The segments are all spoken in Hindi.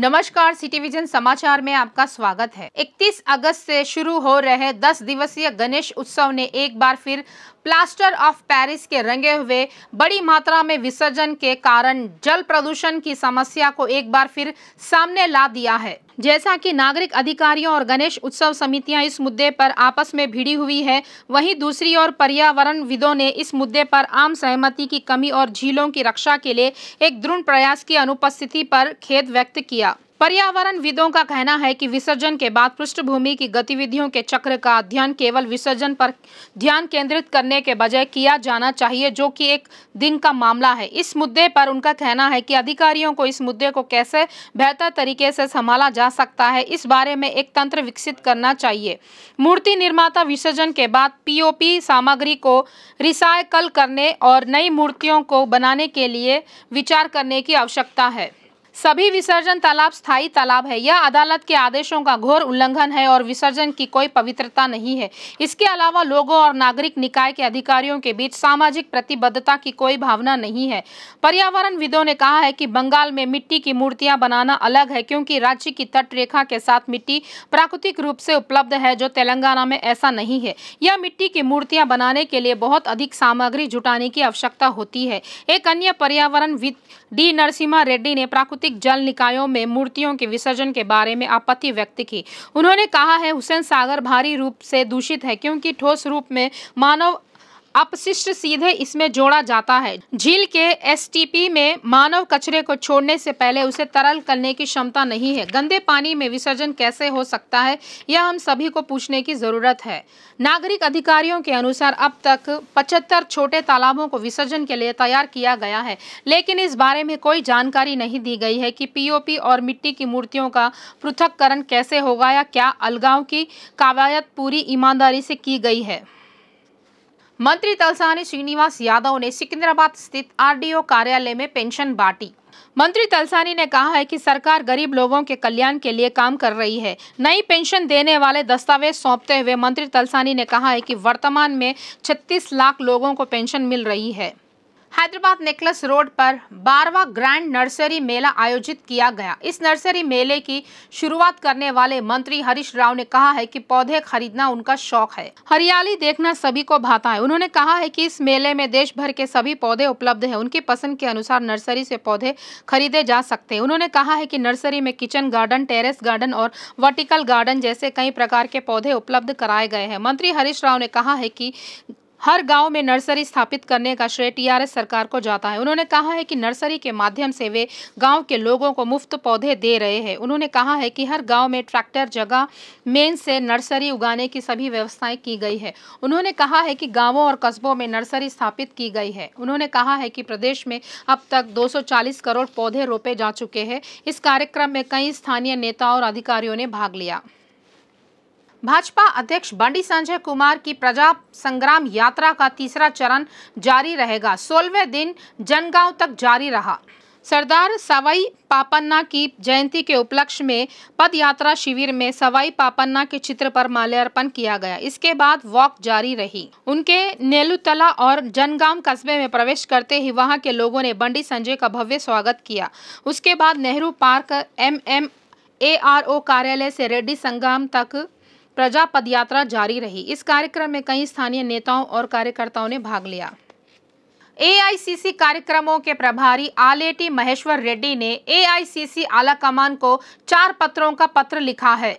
नमस्कार सिटीविजन समाचार में आपका स्वागत है 31 अगस्त से शुरू हो रहे 10 दिवसीय गणेश उत्सव ने एक बार फिर प्लास्टर ऑफ पेरिस के रंगे हुए बड़ी मात्रा में विसर्जन के कारण जल प्रदूषण की समस्या को एक बार फिर सामने ला दिया है जैसा कि नागरिक अधिकारियों और गणेश उत्सव समितियां इस मुद्दे पर आपस में भिड़ी हुई है वहीं दूसरी ओर पर्यावरणविदों ने इस मुद्दे पर आम सहमति की कमी और झीलों की रक्षा के लिए एक दृढ़ प्रयास की अनुपस्थिति पर खेद व्यक्त किया पर्यावरण विदों का कहना है कि विसर्जन के बाद पृष्ठभूमि की गतिविधियों के चक्र का अध्ययन केवल विसर्जन पर ध्यान केंद्रित करने के बजाय किया जाना चाहिए जो कि एक दिन का मामला है इस मुद्दे पर उनका कहना है कि अधिकारियों को इस मुद्दे को कैसे बेहतर तरीके से संभाला जा सकता है इस बारे में एक तंत्र विकसित करना चाहिए मूर्ति निर्माता विसर्जन के बाद पी सामग्री को रिसाइकल करने और नई मूर्तियों को बनाने के लिए विचार करने की आवश्यकता है सभी विसर्जन तालाब स्थायी तालाब है यह अदालत के आदेशों का घोर उल्लंघन है और विसर्जन की कोई पवित्रता नहीं है इसके अलावा लोगों और नागरिक निकाय के अधिकारियों के बीच सामाजिक प्रतिबद्धता की कोई भावना नहीं है विदों ने कहा है कि बंगाल में मिट्टी की मूर्तियां बनाना अलग है क्योंकि राज्य की तट रेखा के साथ मिट्टी प्राकृतिक रूप से उपलब्ध है जो तेलंगाना में ऐसा नहीं है यह मिट्टी की मूर्तियां बनाने के लिए बहुत अधिक सामग्री जुटाने की आवश्यकता होती है एक अन्य पर्यावरण डी नरसिम्हा रेड्डी ने प्राकृतिक प्राकृतिक जल निकायों में मूर्तियों के विसर्जन के बारे में आपत्ति व्यक्त की उन्होंने कहा है हुसैन सागर भारी रूप से दूषित है क्योंकि ठोस रूप में मानव अपशिष्ट सीधे इसमें जोड़ा जाता है झील के एसटीपी में मानव कचरे को छोड़ने से पहले उसे तरल करने की क्षमता नहीं है गंदे पानी में विसर्जन कैसे हो सकता है यह हम सभी को पूछने की जरूरत है नागरिक अधिकारियों के अनुसार अब तक पचहत्तर छोटे तालाबों को विसर्जन के लिए तैयार किया गया है लेकिन इस बारे में कोई जानकारी नहीं दी गई है कि पीओपी और मिट्टी की मूर्तियों का पृथककरण कैसे होगा या क्या अलगाव की कावायद पूरी ईमानदारी से की गई है मंत्री तलसानी श्रीनिवास यादव ने सिकंदराबाद स्थित आरडीओ कार्यालय में पेंशन बांटी मंत्री तलसानी ने कहा है कि सरकार गरीब लोगों के कल्याण के लिए काम कर रही है नई पेंशन देने वाले दस्तावेज सौंपते हुए मंत्री तलसानी ने कहा है कि वर्तमान में 36 लाख लोगों को पेंशन मिल रही है हैदराबाद नेकलस रोड पर बारवा ग्रैंड नर्सरी मेला आयोजित किया गया इस नर्सरी मेले की शुरुआत करने वाले मंत्री हरीश राव ने कहा है कि पौधे खरीदना उनका शौक है हरियाली देखना सभी को भाता है उन्होंने कहा है कि इस मेले में देश भर के सभी पौधे उपलब्ध हैं उनकी पसंद के अनुसार नर्सरी से पौधे खरीदे जा सकते हैं उन्होंने कहा है की नर्सरी में किचन गार्डन टेरेस गार्डन और वर्टिकल गार्डन जैसे कई प्रकार के पौधे उपलब्ध कराए गए हैं मंत्री हरीश राव ने कहा है की हर गांव में नर्सरी स्थापित करने का श्रेय टीआरएस सरकार को जाता है उन्होंने कहा है कि नर्सरी के माध्यम से वे गांव के लोगों को मुफ्त पौधे दे रहे हैं उन्होंने कहा है कि हर गांव में ट्रैक्टर जगह मेन से नर्सरी उगाने की सभी व्यवस्थाएं की गई है उन्होंने कहा है कि गाँवों और कस्बों में नर्सरी स्थापित की गई है उन्होंने कहा है कि प्रदेश में अब तक दो करोड़ पौधे रोपे जा चुके हैं इस कार्यक्रम में कई स्थानीय नेता और अधिकारियों ने भाग लिया भाजपा अध्यक्ष बंडी संजय कुमार की प्रजा संग्राम यात्रा का तीसरा चरण जारी रहेगा सोलहवें दिन जनगांव तक जारी रहा सरदार सवाई पापन्ना की जयंती के उपलक्ष्य में पद यात्रा शिविर में सवाई पापन्ना के चित्र पर माल्यार्पण किया गया इसके बाद वॉक जारी रही उनके नेलुतला और जनगांव कस्बे में प्रवेश करते ही वहां के लोगों ने बंडी संजय का भव्य स्वागत किया उसके बाद Nehru park M M A R O कार्यालय से रेड्डी संगम तक प्रजा पदयात्रा जारी रही इस कार्यक्रम में कई स्थानीय नेताओं और कार्यकर्ताओं ने भाग लिया एआईसीसी कार्यक्रमों के प्रभारी आलेटी महेश्वर रेड्डी ने एआईसीसी आलाकमान को चार पत्रों का पत्र लिखा है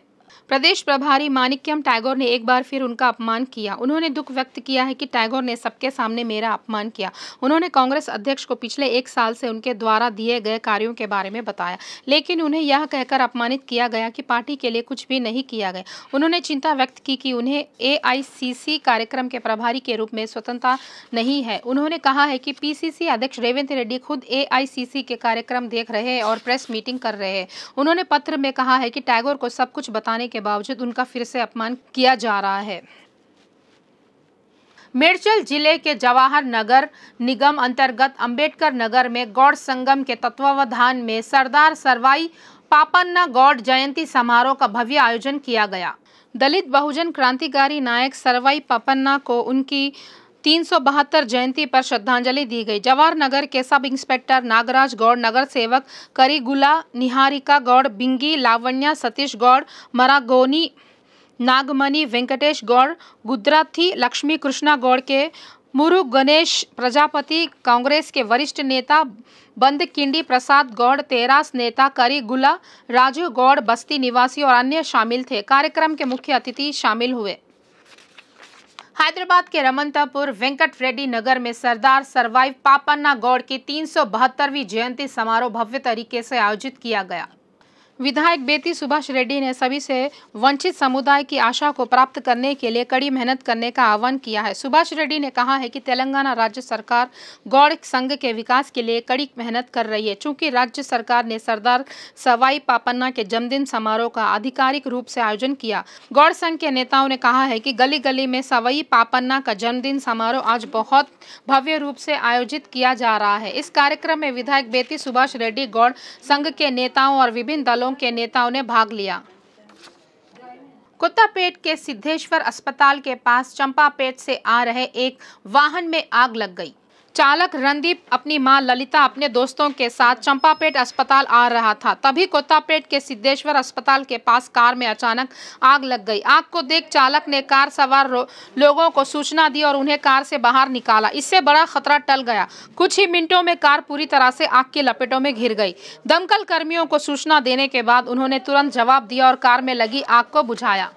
प्रदेश प्रभारी मानिक्यम टैगोर ने एक बार फिर उनका अपमान किया उन्होंने दुख व्यक्त किया है कि टैगोर ने सबके सामने मेरा अपमान किया उन्होंने कांग्रेस अध्यक्ष को पिछले एक साल से उनके द्वारा दिए गए कार्यों के बारे में बताया लेकिन उन्हें यह कहकर अपमानित किया गया कि पार्टी के लिए कुछ भी नहीं किया गया उन्होंने चिंता व्यक्त की कि उन्हें ए कार्यक्रम के प्रभारी के रूप में स्वतंत्रता नहीं है उन्होंने कहा है कि पी अध्यक्ष रेवंत रेड्डी खुद ए के कार्यक्रम देख रहे हैं और प्रेस मीटिंग कर रहे हैं उन्होंने पत्र में कहा है कि टैगोर को सब कुछ बताने के के बावजूद उनका फिर से अपमान किया जा रहा है मेरचल जिले के जवाहर नगर निगम अंतर्गत अंबेडकर नगर में गौड़ संगम के तत्वावधान में सरदार सरवाई पापन्ना गौड़ जयंती समारोह का भव्य आयोजन किया गया दलित बहुजन क्रांतिकारी नायक सरवाई पापन्ना को उनकी तीन जयंती पर श्रद्धांजलि दी गई जवाहर नगर के सब इंस्पेक्टर नागराज गौड़ नगर सेवक करीगुला निहारिका गौड़ बिंगी लावण्या सतीश गौड़ मरागोनी नागमणि वेंकटेश गौड़ गुद्राथी लक्ष्मी कृष्णा गौड़ के मुरु गणेश प्रजापति कांग्रेस के वरिष्ठ नेता किंडी प्रसाद गौड़ तेरास नेता करीगुला राजू गौड़ बस्ती निवासी और अन्य शामिल थे कार्यक्रम के मुख्य अतिथि शामिल हुए हैदराबाद के रमनतापुर वेंकट रेड्डी नगर में सरदार सरवाइव पापन्ना गौड़ की तीन जयंती समारोह भव्य तरीके से आयोजित किया गया विधायक बेती सुभाष रेड्डी ने सभी से वंचित समुदाय की आशा को प्राप्त करने के लिए कड़ी मेहनत करने का आह्वान किया है सुभाष रेड्डी ने कहा है कि तेलंगाना राज्य सरकार गौड़ संघ के विकास के लिए कड़ी मेहनत कर रही है चूंकि राज्य सरकार ने सरदार सवाई पापन्ना के जन्मदिन समारोह का आधिकारिक रूप से आयोजन किया गौड़ संघ के नेताओं ने कहा है की गली गली में सवाई पापन्ना का जन्मदिन समारोह आज बहुत भव्य रूप से आयोजित किया जा रहा है इस कार्यक्रम में विधायक बेती सुभाष रेड्डी गौड़ संघ के नेताओं और विभिन्न दलों दलों के नेताओं ने भाग लिया कुत्तापेट के सिद्धेश्वर अस्पताल के पास चंपापेट से आ रहे एक वाहन में आग लग गई चालक रणदीप अपनी मां ललिता अपने दोस्तों के साथ चंपापेट अस्पताल आ रहा था तभी कोतापेट के सिद्धेश्वर अस्पताल के पास कार में अचानक आग लग गई आग को देख चालक ने कार सवार लोगों को सूचना दी और उन्हें कार से बाहर निकाला इससे बड़ा खतरा टल गया कुछ ही मिनटों में कार पूरी तरह से आग की लपेटों में घिर गई दमकल कर्मियों को सूचना देने के बाद उन्होंने तुरंत जवाब दिया और कार में लगी आग को बुझाया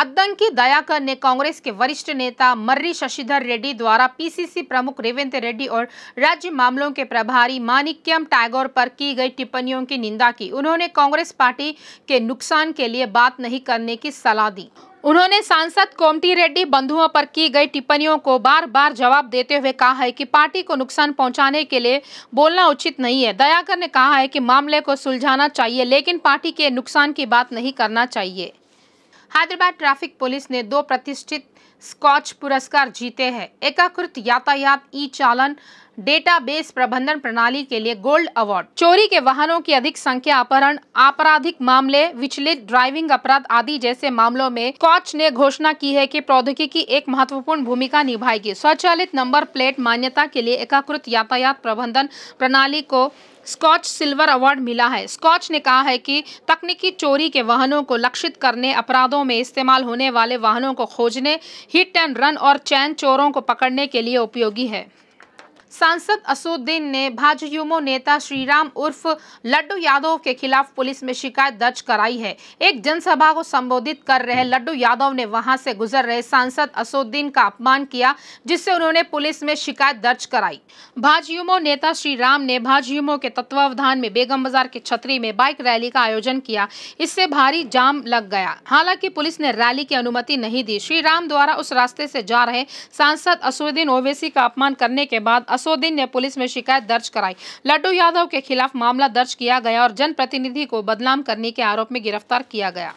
अद्दंकी दयाकर दया करने कांग्रेस के वरिष्ठ नेता मर्री शशिधर रेड्डी द्वारा पीसीसी प्रमुख रेवंत रेड्डी और राज्य मामलों के प्रभारी मानिक्यम टैगोर पर की गई टिप्पणियों की निंदा की उन्होंने कांग्रेस पार्टी के नुकसान के लिए बात नहीं करने की सलाह दी उन्होंने सांसद कोमटी रेड्डी बंधुओं पर की गई टिप्पणियों को बार बार जवाब देते हुए कहा है कि पार्टी को नुकसान पहुंचाने के लिए बोलना उचित नहीं है दयाकर ने कहा है कि मामले को सुलझाना चाहिए लेकिन पार्टी के नुकसान की बात नहीं करना चाहिए हैदराबाद ट्रैफिक पुलिस ने दो प्रतिष्ठित स्कॉच पुरस्कार जीते हैं एकाकृत यातायात ई चालन डेटाबेस प्रबंधन प्रणाली के लिए गोल्ड अवार्ड चोरी के वाहनों की अधिक संख्या अपहरण आपराधिक मामले विचलित ड्राइविंग अपराध आदि जैसे मामलों में कॉच ने घोषणा की है कि प्रौद्योगिकी एक महत्वपूर्ण भूमिका निभाएगी स्वचालित नंबर प्लेट मान्यता के लिए एकाकृत यातायात प्रबंधन प्रणाली को स्कॉच सिल्वर अवार्ड मिला है स्कॉच ने कहा है कि तकनीकी चोरी के वाहनों को लक्षित करने अपराधों में इस्तेमाल होने वाले वाहनों को खोजने हिट एंड रन और चैन चोरों को पकड़ने के लिए उपयोगी है सांसद असुद्दीन ने भाजयुमो नेता श्रीराम उर्फ लड्डू यादव के खिलाफ पुलिस में शिकायत दर्ज कराई है एक जनसभा को संबोधित कर रहे लड्डू यादव ने वहां से गुजर रहे सांसद असुद्दीन का अपमान किया जिससे उन्होंने पुलिस में शिकायत दर्ज कराई भाजयुमो नेता श्रीराम ने भाजयुमो के तत्वावधान में बेगम बाजार के छतरी में बाइक रैली का आयोजन किया इससे भारी जाम लग गया हालांकि पुलिस ने रैली की अनुमति नहीं दी राम द्वारा उस रास्ते से जा रहे सांसद असुद्दीन ओवैसी का अपमान करने के बाद नसोद्दीन ने पुलिस में शिकायत दर्ज कराई लड्डू यादव के खिलाफ मामला दर्ज किया गया और जनप्रतिनिधि को बदनाम करने के आरोप में गिरफ्तार किया गया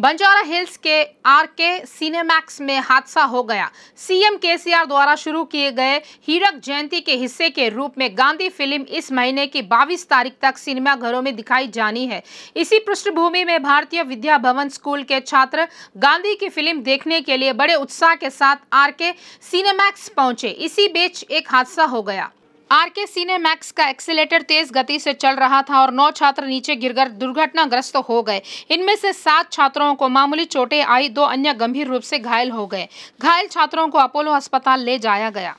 बंजारा हिल्स के आर के सिनेमैक्स में हादसा हो गया सीएम केसीआर द्वारा शुरू किए गए हीरक जयंती के हिस्से के रूप में गांधी फिल्म इस महीने की बाईस तारीख तक सिनेमाघरों में दिखाई जानी है इसी पृष्ठभूमि में भारतीय विद्या भवन स्कूल के छात्र गांधी की फिल्म देखने के लिए बड़े उत्साह के साथ आर के सिनेमैक्स पहुंचे इसी बीच एक हादसा हो गया आरके ने मैक्स का एक्सीटर तेज गति से चल रहा था और नौ छात्र नीचे गिरकर दुर्घटनाग्रस्त हो गए इनमें से सात छात्रों को मामूली चोटें आई दो अन्य गंभीर रूप से घायल हो गए घायल छात्रों को अपोलो अस्पताल ले जाया गया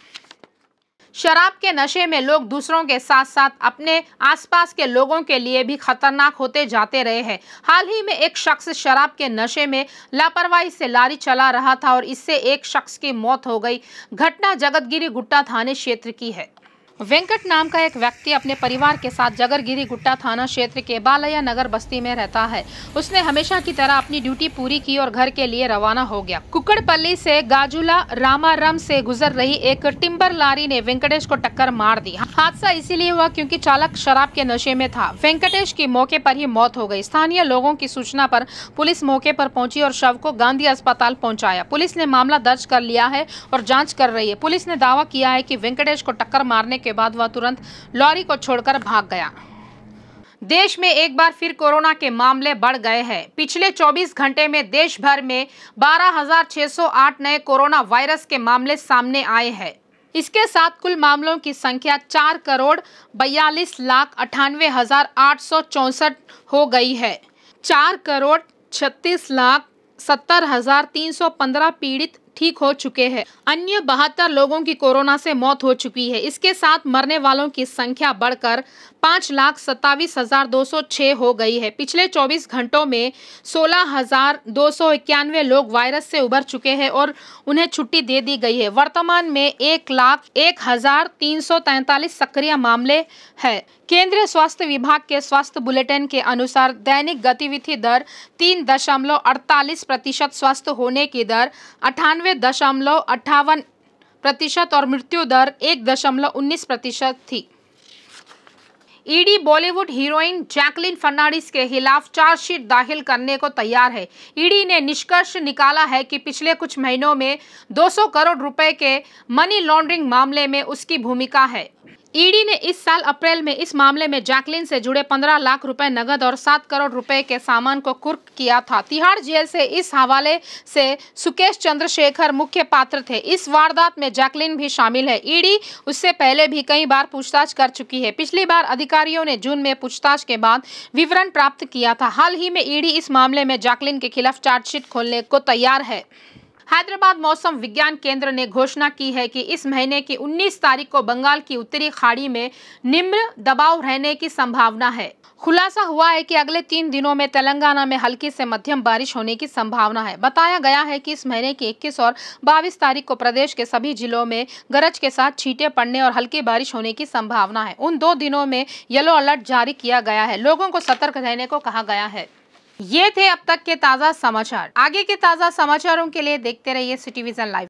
शराब के नशे में लोग दूसरों के साथ साथ अपने आसपास के लोगों के लिए भी खतरनाक होते जाते रहे हैं हाल ही में एक शख्स शराब के नशे में लापरवाही से लारी चला रहा था और इससे एक शख्स की मौत हो गई घटना जगतगिरी गुट्टा थाने क्षेत्र की है वेंकट नाम का एक व्यक्ति अपने परिवार के साथ जगरगिरी गुट्टा थाना क्षेत्र के बालया नगर बस्ती में रहता है उसने हमेशा की तरह अपनी ड्यूटी पूरी की और घर के लिए रवाना हो गया कुकड़पल्ली से गाजुला रामारम से गुजर रही एक टिम्बर लारी ने वेंकटेश को टक्कर मार दी हादसा इसीलिए हुआ क्यूँकी चालक शराब के नशे में था वेंकटेश की मौके पर ही मौत हो गई स्थानीय लोगों की सूचना पर पुलिस मौके पर पहुंची और शव को गांधी अस्पताल पहुंचाया पुलिस ने मामला दर्ज कर लिया है और जांच कर रही है पुलिस ने दावा किया है कि वेंकटेश को टक्कर मारने के बाद वह तुरंत लॉरी को छोड़कर भाग गया देश में एक बार फिर कोरोना के मामले बढ़ गए हैं पिछले 24 घंटे में देश भर में 12,608 नए कोरोना वायरस के मामले सामने आए हैं इसके साथ कुल मामलों की संख्या 4 करोड़ बयालीस लाख अठानवे हजार आठ हो गई है 4 करोड़ 36 लाख सत्तर हजार तीन पीड़ित ठीक हो चुके हैं अन्य बहत्तर लोगों की कोरोना से मौत हो चुकी है इसके साथ मरने वालों की संख्या बढ़कर पाँच लाख सत्ताईस हज़ार दो सौ छः हो गई है पिछले चौबीस घंटों में सोलह हज़ार दो सौ इक्यानवे लोग वायरस से उभर चुके हैं और उन्हें छुट्टी दे दी गई है वर्तमान में एक लाख एक हज़ार तीन सौ तैंतालीस सक्रिय मामले हैं केंद्रीय स्वास्थ्य विभाग के स्वास्थ्य बुलेटिन के अनुसार दैनिक गतिविधि दर तीन दशमलव अड़तालीस प्रतिशत स्वस्थ होने की दर अठानवे दशमलव अट्ठावन प्रतिशत और मृत्यु दर एक दशमलव उन्नीस प्रतिशत थी ED Bollywood heroine Jacqueline Fernandes के खिलाफ चार्जशीट दाखिल करने को तैयार है ईडी ने निष्कर्ष निकाला है कि पिछले कुछ महीनों में 200 करोड़ रुपए के मनी लॉन्ड्रिंग मामले में उसकी भूमिका है ईडी ने इस साल अप्रैल में इस मामले में जैकलिन से जुड़े 15 लाख रुपए नगद और 7 करोड़ रुपए के सामान को कुर्क किया था तिहाड़ जेल से इस हवाले से सुकेश चंद्रशेखर मुख्य पात्र थे इस वारदात में जैकलिन भी शामिल है ईडी उससे पहले भी कई बार पूछताछ कर चुकी है पिछली बार अधिकारियों ने जून में पूछताछ के बाद विवरण प्राप्त किया था हाल ही में ईडी इस मामले में जैकलिन के खिलाफ चार्जशीट खोलने को तैयार है हैदराबाद मौसम विज्ञान केंद्र ने घोषणा की है कि इस महीने की 19 तारीख को बंगाल की उत्तरी खाड़ी में निम्न दबाव रहने की संभावना है खुलासा हुआ है कि अगले तीन दिनों में तेलंगाना में हल्की से मध्यम बारिश होने की संभावना है बताया गया है कि इस महीने की 21 और 22 तारीख को प्रदेश के सभी जिलों में गरज के साथ छींटे पड़ने और हल्की बारिश होने की संभावना है उन दो दिनों में येलो अलर्ट जारी किया गया है लोगों को सतर्क रहने को कहा गया है ये थे अब तक के ताज़ा समाचार आगे के ताज़ा समाचारों के लिए देखते रहिए सिटीविजन लाइव